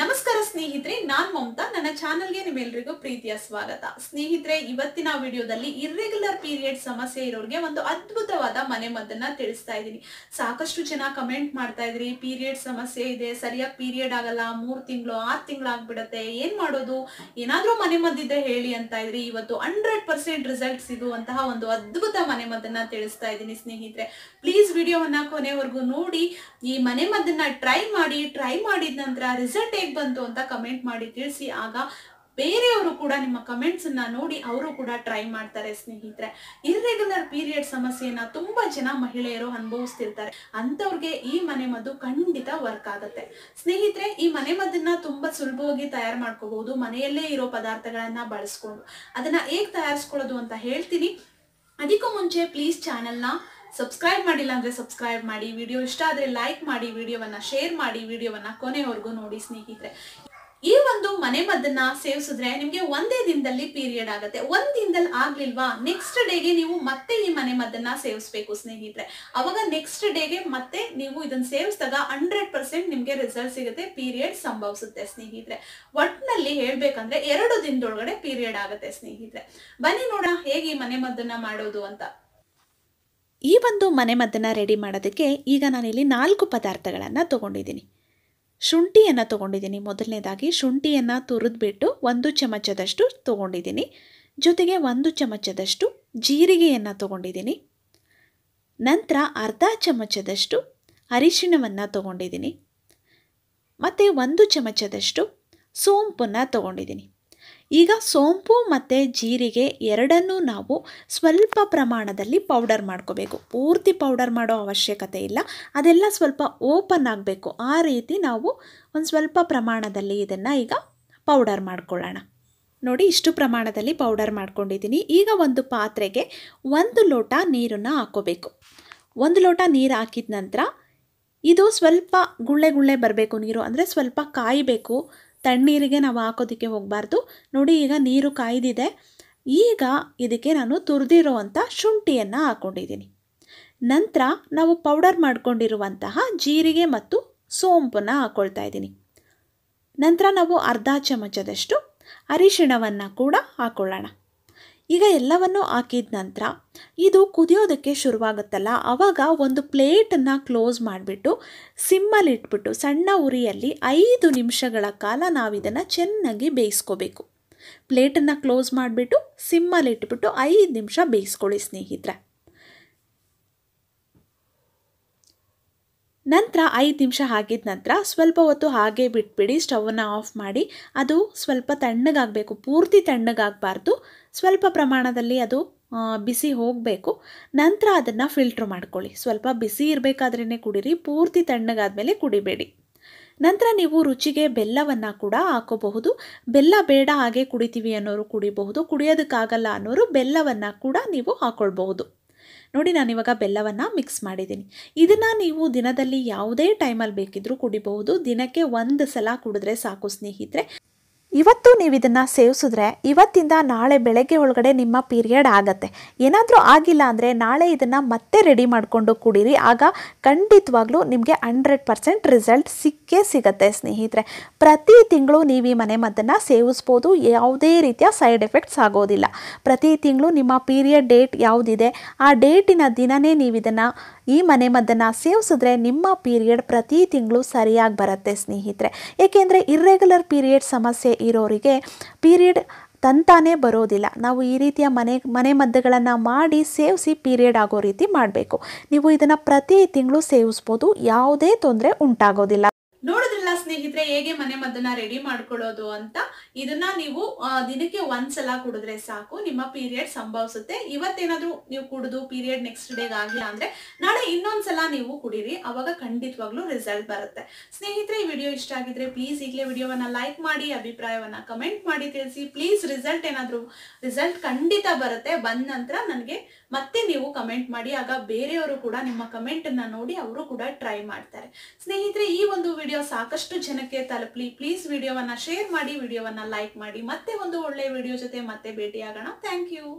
ನಮಸ್ಕಾರ ಸ್ನೇಹಿತರೆ ನಾನ್ ಮಮತಾ ನನ್ನ ಚಾನಲ್ಗೆ ನಿಮ್ಮೆಲ್ರಿಗೂ ಪ್ರೀತಿಯ ಸ್ವಾಗತ ಸ್ನೇಹಿತರೆ ಇವತ್ತಿನ ವಿಡಿಯೋದಲ್ಲಿ ಇರ್ರೆಗ್ಯುಲರ್ ಪೀರಿಯಡ್ ಸಮಸ್ಯೆ ಇರೋರಿಗೆ ಒಂದು ಅದ್ಭುತವಾದ ಮನೆ ಮದ್ದನ್ನ ತಿಳಿಸ್ತಾ ಇದ್ದೀನಿ ಸಾಕಷ್ಟು ಜನ ಕಮೆಂಟ್ ಮಾಡ್ತಾ ಇದ್ರಿ ಪೀರಿಯಡ್ ಸಮಸ್ಯೆ ಇದೆ ಸರಿಯಾಗಿ ಪೀರಿಯಡ್ ಆಗಲ್ಲ ಮೂರ್ ತಿಂಗಳು ಆರ್ ಆಗ್ಬಿಡತ್ತೆ ಏನ್ ಮಾಡೋದು ಏನಾದ್ರೂ ಮನೆ ಮದ್ದಿದ್ರೆ ಹೇಳಿ ಅಂತ ಇದ್ರಿ ಇವತ್ತು ಹಂಡ್ರೆಡ್ ಪರ್ಸೆಂಟ್ ರಿಸಲ್ಟ್ ಸಿಗುವಂತಹ ಒಂದು ಅದ್ಭುತ ಮನೆ ಮದ್ದನ್ನ ತಿಳಿಸ್ತಾ ಇದ್ದೀನಿ ಸ್ನೇಹಿತರೆ ಪ್ಲೀಸ್ ವಿಡಿಯೋವನ್ನ ಕೊನೆವರೆಗೂ ನೋಡಿ ಈ ಮನೆ ಮದ್ದನ್ನ ಟ್ರೈ ಮಾಡಿ ಟ್ರೈ ಮಾಡಿದ ನಂತರ ರಿಸಲ್ಟ್ ಹೇಗ್ ಬಂತು ಅಂತ ಕಮೆಂಟ್ ಮಾಡಿ ತಿಳಿಸಿ ಆಗ ಬೇರೆಯವರು ಕೂಡ ನಿಮ್ಮ ಕಮೆಂಟ್ಸ್ ಅನ್ನ ನೋಡಿ ಅವರು ಕೂಡ ಟ್ರೈ ಮಾಡ್ತಾರೆ ಸ್ನೇಹಿತರೆ ಇರ್ರೆಗ್ಯುಲರ್ ಪೀರಿಯಡ್ ಸಮಸ್ಯೆಯನ್ನ ತುಂಬಾ ಜನ ಮಹಿಳೆಯರು ಅನುಭವಿಸ್ತಿರ್ತಾರೆ ಅಂತವ್ರಿಗೆ ಈ ಮನೆ ಮದ್ದು ಖಂಡಿತ ವರ್ಕ್ ಆಗುತ್ತೆ ಸ್ನೇಹಿತರೆ ಈ ಮನೆ ಮದ್ದನ್ನ ತುಂಬಾ ಸುಲಭವಾಗಿ ತಯಾರು ಮಾಡ್ಕೋಬಹುದು ಮನೆಯಲ್ಲೇ ಇರೋ ಪದಾರ್ಥಗಳನ್ನ ಬಳಸ್ಕೊಂಡು ಅದನ್ನ ಹೇಗ್ ತಯಾರಿಸ್ಕೊಳ್ಳೋದು ಅಂತ ಹೇಳ್ತೀನಿ ಅದಕ್ಕೂ ಮುಂಚೆ ಪ್ಲೀಸ್ ಚಾನೆಲ್ನ ಸಬ್ಸ್ಕ್ರೈಬ್ ಮಾಡಿಲ್ಲ ಅಂದ್ರೆ ಸಬ್ಸ್ಕ್ರೈಬ್ ಮಾಡಿ ವಿಡಿಯೋ ಇಷ್ಟ ಆದ್ರೆ ಲೈಕ್ ಮಾಡಿ ವಿಡಿಯೋವನ್ನ ಶೇರ್ ಮಾಡಿ ವಿಡಿಯೋವನ್ನ ಕೊನೆವರೆಗೂ ನೋಡಿ ಸ್ನೇಹಿತರೆ ಈ ಒಂದು ಮದ್ದನ್ನ ಸೇವಿಸಿದ್ರೆ ನಿಮ್ಗೆ ಒಂದೇ ದಿನದಲ್ಲಿ ಪೀರಿಯಡ್ ಆಗುತ್ತೆ ಒಂದ್ ದಿನದಲ್ಲಿ ಆಗ್ಲಿಲ್ವಾ ನೆಕ್ಸ್ಟ್ ಡೇಗೆ ನೀವು ಮತ್ತೆ ಈ ಮದ್ದನ್ನ ಸೇವಿಸಬೇಕು ಸ್ನೇಹಿತರೆ ಅವಾಗ ನೆಕ್ಸ್ಟ್ ಡೇಗೆ ಮತ್ತೆ ನೀವು ಇದನ್ನ ಸೇವಿಸಿದಾಗ ಹಂಡ್ರೆಡ್ ಪರ್ಸೆಂಟ್ ನಿಮ್ಗೆ ರಿಸಲ್ಟ್ ಸಿಗುತ್ತೆ ಪೀರಿಯಡ್ ಸಂಭವಿಸುತ್ತೆ ಸ್ನೇಹಿತರೆ ಒಟ್ನಲ್ಲಿ ಹೇಳ್ಬೇಕಂದ್ರೆ ಎರಡು ದಿನದೊಳಗಡೆ ಪೀರಿಯಡ್ ಆಗುತ್ತೆ ಸ್ನೇಹಿತರೆ ಬನ್ನಿ ನೋಡ ಹೇಗೆ ಈ ಮದ್ದನ್ನ ಮಾಡೋದು ಅಂತ ಈ ಒಂದು ಮದ್ದನ್ನ ರೆಡಿ ಮಾಡೋದಕ್ಕೆ ಈಗ ನಾನಿಲ್ಲಿ ನಾಲ್ಕು ಪದಾರ್ಥಗಳನ್ನ ತಗೊಂಡಿದ್ದೀನಿ ಶುಂಠಿಯನ್ನು ತೊಗೊಂಡಿದ್ದೀನಿ ಮೊದಲನೇದಾಗಿ ಶುಂಠಿಯನ್ನು ತುರಿದ್ಬಿಟ್ಟು ಒಂದು ಚಮಚದಷ್ಟು ತೊಗೊಂಡಿದ್ದೀನಿ ಜೊತೆಗೆ ಒಂದು ಚಮಚದಷ್ಟು ಜೀರಿಗೆಯನ್ನು ತೊಗೊಂಡಿದ್ದೀನಿ ನಂತರ ಅರ್ಧ ಚಮಚದಷ್ಟು ಅರಿಶಿಣವನ್ನು ತೊಗೊಂಡಿದ್ದೀನಿ ಮತ್ತು ಒಂದು ಚಮಚದಷ್ಟು ಸೋಂಪನ್ನು ತೊಗೊಂಡಿದ್ದೀನಿ ಈಗ ಸೋಂಪು ಮತ್ತು ಜೀರಿಗೆ ಎರಡನ್ನೂ ನಾವು ಸ್ವಲ್ಪ ಪ್ರಮಾಣದಲ್ಲಿ ಪೌಡರ್ ಮಾಡ್ಕೋಬೇಕು ಪೂರ್ತಿ ಪೌಡರ್ ಮಾಡೋ ಅವಶ್ಯಕತೆ ಇಲ್ಲ ಅದೆಲ್ಲ ಸ್ವಲ್ಪ ಓಪನ್ ಆಗಬೇಕು ಆ ರೀತಿ ನಾವು ಒಂದು ಸ್ವಲ್ಪ ಪ್ರಮಾಣದಲ್ಲಿ ಇದನ್ನು ಈಗ ಪೌಡರ್ ಮಾಡ್ಕೊಳ್ಳೋಣ ನೋಡಿ ಇಷ್ಟು ಪ್ರಮಾಣದಲ್ಲಿ ಪೌಡರ್ ಮಾಡ್ಕೊಂಡಿದ್ದೀನಿ ಈಗ ಒಂದು ಪಾತ್ರೆಗೆ ಒಂದು ಲೋಟ ನೀರನ್ನು ಹಾಕೋಬೇಕು ಒಂದು ಲೋಟ ನೀರು ಹಾಕಿದ ನಂತರ ಇದು ಸ್ವಲ್ಪ ಗುಳ್ಳೆ ಗುಳ್ಳೆ ಬರಬೇಕು ನೀರು ಅಂದರೆ ಸ್ವಲ್ಪ ಕಾಯಬೇಕು ತಣ್ಣೀರಿಗೆ ನಾವು ಹಾಕೋದಕ್ಕೆ ಹೋಗಬಾರ್ದು ನೋಡಿ ಈಗ ನೀರು ಕಾಯ್ದಿದೆ ಈಗ ಇದಕ್ಕೆ ನಾನು ತುರಿದಿರುವಂಥ ಶುಂಠಿಯನ್ನು ಹಾಕ್ಕೊಂಡಿದ್ದೀನಿ ನಂತರ ನಾವು ಪೌಡರ್ ಮಾಡಿಕೊಂಡಿರುವಂತಹ ಜೀರಿಗೆ ಮತ್ತು ಸೋಂಪನ್ನು ಹಾಕ್ಕೊಳ್ತಾ ಇದ್ದೀನಿ ನಂತರ ನಾವು ಅರ್ಧ ಚಮಚದಷ್ಟು ಅರಿಶಿಣವನ್ನು ಕೂಡ ಹಾಕ್ಕೊಳ್ಳೋಣ ಈಗ ಎಲ್ಲವನ್ನು ಹಾಕಿದ ನಂತರ ಇದು ಕುದಿಯೋದಕ್ಕೆ ಶುರುವಾಗುತ್ತಲ್ಲ ಆವಾಗ ಒಂದು ಪ್ಲೇಟನ್ನು ಕ್ಲೋಸ್ ಮಾಡಿಬಿಟ್ಟು ಸಿಮ್ಮಲ್ಲಿ ಇಟ್ಬಿಟ್ಟು ಸಣ್ಣ ಉರಿಯಲ್ಲಿ ಐದು ನಿಮಿಷಗಳ ಕಾಲ ನಾವು ಇದನ್ನು ಚೆನ್ನಾಗಿ ಬೇಯಿಸ್ಕೋಬೇಕು ಪ್ಲೇಟನ್ನು ಕ್ಲೋಸ್ ಮಾಡಿಬಿಟ್ಟು ಸಿಮ್ಮಲ್ಲಿ ಇಟ್ಬಿಟ್ಟು ಐದು ನಿಮಿಷ ಬೇಯಿಸ್ಕೊಳ್ಳಿ ಸ್ನೇಹಿತರೆ ನಂತರ ಐದು ನಿಮಿಷ ಆಗಿದ ನಂತರ ಸ್ವಲ್ಪ ಹೊತ್ತು ಹಾಗೆ ಬಿಟ್ಬಿಡಿ ಸ್ಟವನ್ನ ಆಫ್ ಮಾಡಿ ಅದು ಸ್ವಲ್ಪ ತಣ್ಣಗಾಗಬೇಕು ಪೂರ್ತಿ ತಣ್ಣಗಾಗಬಾರ್ದು ಸ್ವಲ್ಪ ಪ್ರಮಾಣದಲ್ಲಿ ಅದು ಬಿಸಿ ಹೋಗಬೇಕು ನಂತರ ಅದನ್ನು ಫಿಲ್ಟ್ರ್ ಮಾಡ್ಕೊಳ್ಳಿ ಸ್ವಲ್ಪ ಬಿಸಿ ಇರಬೇಕಾದ್ರೇ ಕುಡೀರಿ ಪೂರ್ತಿ ತಣ್ಣಗಾದ ಮೇಲೆ ಕುಡಿಬೇಡಿ ನಂತರ ನೀವು ರುಚಿಗೆ ಬೆಲ್ಲವನ್ನು ಕೂಡ ಹಾಕೋಬಹುದು ಬೆಲ್ಲ ಬೇಡ ಹಾಗೆ ಕುಡಿತೀವಿ ಅನ್ನೋರು ಕುಡಿಬಹುದು ಕುಡಿಯೋದಕ್ಕಾಗಲ್ಲ ಅನ್ನೋರು ಬೆಲ್ಲವನ್ನು ಕೂಡ ನೀವು ಹಾಕ್ಕೊಳ್ಬಹುದು ನೋಡಿ ನಾನು ಇವಾಗ ಬೆಲ್ಲವನ್ನು ಮಿಕ್ಸ್ ಮಾಡಿದ್ದೀನಿ ಇದನ್ನು ನೀವು ದಿನದಲ್ಲಿ ಯಾವುದೇ ಟೈಮಲ್ಲಿ ಬೇಕಿದ್ದರೂ ಕುಡಿಬಹುದು ದಿನಕ್ಕೆ ಒಂದು ಸಲ ಕುಡಿದ್ರೆ ಸಾಕು ಸ್ನೇಹಿತರೆ ಇವತ್ತು ನೀವು ಇದನ್ನು ಸೇವಿಸಿದ್ರೆ ಇವತ್ತಿಂದ ನಾಳೆ ಬೆಳಗ್ಗೆ ಒಳಗಡೆ ನಿಮ್ಮ ಪೀರಿಯಡ್ ಆಗುತ್ತೆ ಏನಾದರೂ ಆಗಿಲ್ಲ ಅಂದರೆ ನಾಳೆ ಇದನ್ನು ಮತ್ತೆ ರೆಡಿ ಮಾಡಿಕೊಂಡು ಕುಡೀರಿ ಆಗ ಖಂಡಿತವಾಗ್ಲೂ ನಿಮಗೆ ಹಂಡ್ರೆಡ್ ಪರ್ಸೆಂಟ್ ರಿಸಲ್ಟ್ ಸಿಕ್ಕೇ ಸಿಗತ್ತೆ ಸ್ನೇಹಿತರೆ ಪ್ರತಿ ತಿಂಗಳು ನೀವು ಈ ಮನೆ ಮದ್ದನ್ನು ಸೇವಿಸ್ಬೋದು ಯಾವುದೇ ರೀತಿಯ ಸೈಡ್ ಎಫೆಕ್ಟ್ಸ್ ಆಗೋದಿಲ್ಲ ಪ್ರತಿ ತಿಂಗಳು ನಿಮ್ಮ ಪೀರಿಯಡ್ ಡೇಟ್ ಯಾವುದಿದೆ ಆ ಡೇಟಿನ ದಿನನೇ ನೀವು ಇದನ್ನು ಈ ಮದ್ದನ್ನು ಸೇವಿಸಿದ್ರೆ ನಿಮ್ಮ ಪೀರಿಯಡ್ ಪ್ರತಿ ತಿಂಗಳು ಸರಿಯಾಗಿ ಬರುತ್ತೆ ಸ್ನೇಹಿತರೆ ಏಕೆಂದರೆ ಇರ್ರೆಗ್ಯುಲರ್ ಪೀರಿಯಡ್ ಸಮಸ್ಯೆ ಇರೋರಿಗೆ ಪೀರಿಯಡ್ ತಂತಾನೇ ಬರೋದಿಲ್ಲ ನಾವು ಈ ರೀತಿಯ ಮನೆ ಮನೆ ಮದ್ದುಗಳನ್ನು ಮಾಡಿ ಸೇವಿಸಿ ಪೀರಿಯಡ್ ಆಗೋ ರೀತಿ ಮಾಡಬೇಕು ನೀವು ಇದನ್ನು ಪ್ರತಿ ತಿಂಗಳು ಸೇವಿಸ್ಬೋದು ಯಾವುದೇ ತೊಂದರೆ ಉಂಟಾಗೋದಿಲ್ಲ ನೋಡಿದ್ರಲ್ಲ ಸ್ನೇಹಿತರೆ ಹೇಗೆ ಮನೆ ಮದ್ದನ್ನ ರೆಡಿ ಮಾಡ್ಕೊಳ್ಳೋದು ಅಂತ ಇದನ್ನ ನೀವು ದಿನಕ್ಕೆ ಒಂದ್ಸಲ ಕುಡಿದ್ರೆ ಸಾಕು ನಿಮ್ಮ ಪೀರಿಯಡ್ ಸಂಭವಿಸುತ್ತೆ ಇವತ್ತೇನಾದ್ರೂ ನೀವು ಕುಡಿದು ಪೀರಿಯಡ್ ನೆಕ್ಸ್ಟ್ ಡೇಗೆ ಆಗಿಲ್ಲ ಅಂದ್ರೆ ನಾಳೆ ಇನ್ನೊಂದ್ಸಲ ನೀವು ಕುಡೀರಿ ಅವಾಗ ಖಂಡಿತವಾಗ್ಲೂ ರಿಸಲ್ಟ್ ಬರುತ್ತೆ ಸ್ನೇಹಿತರೆ ಈ ವಿಡಿಯೋ ಇಷ್ಟ ಆಗಿದ್ರೆ ಪ್ಲೀಸ್ ಈಗಲೇ ವಿಡಿಯೋವನ್ನ ಲೈಕ್ ಮಾಡಿ ಅಭಿಪ್ರಾಯವನ್ನ ಕಮೆಂಟ್ ಮಾಡಿ ತಿಳಿಸಿ ಪ್ಲೀಸ್ ರಿಸಲ್ಟ್ ಏನಾದ್ರೂ ರಿಸಲ್ಟ್ ಖಂಡಿತ ಬರುತ್ತೆ ಬಂದ ನಂತರ ನನಗೆ ಮತ್ತೆ ನೀವು ಕಮೆಂಟ್ ಮಾಡಿ ಆಗ ಬೇರೆಯವರು ಕೂಡ ನಿಮ್ಮ ಕಮೆಂಟ್ ಅನ್ನ ನೋಡಿ ಅವರು ಕೂಡ ಟ್ರೈ ಮಾಡ್ತಾರೆ ಸ್ನೇಹಿತರೆ ಈ ಒಂದು ವಿಡಿಯೋ ವಿಡಿಯೋ ಸಾಕಷ್ಟು ಜನಕ್ಕೆ ತಲುಪಲಿ ಪ್ಲೀಸ್ ವಿಡಿಯೋವನ್ನ ಶೇರ್ ಮಾಡಿ ವಿಡಿಯೋವನ್ನ ಲೈಕ್ ಮಾಡಿ ಮತ್ತೆ ಒಂದು ಒಳ್ಳೆಯ ವಿಡಿಯೋ ಜೊತೆ ಮತ್ತೆ ಭೇಟಿಯಾಗೋಣ ಥ್ಯಾಂಕ್ ಯು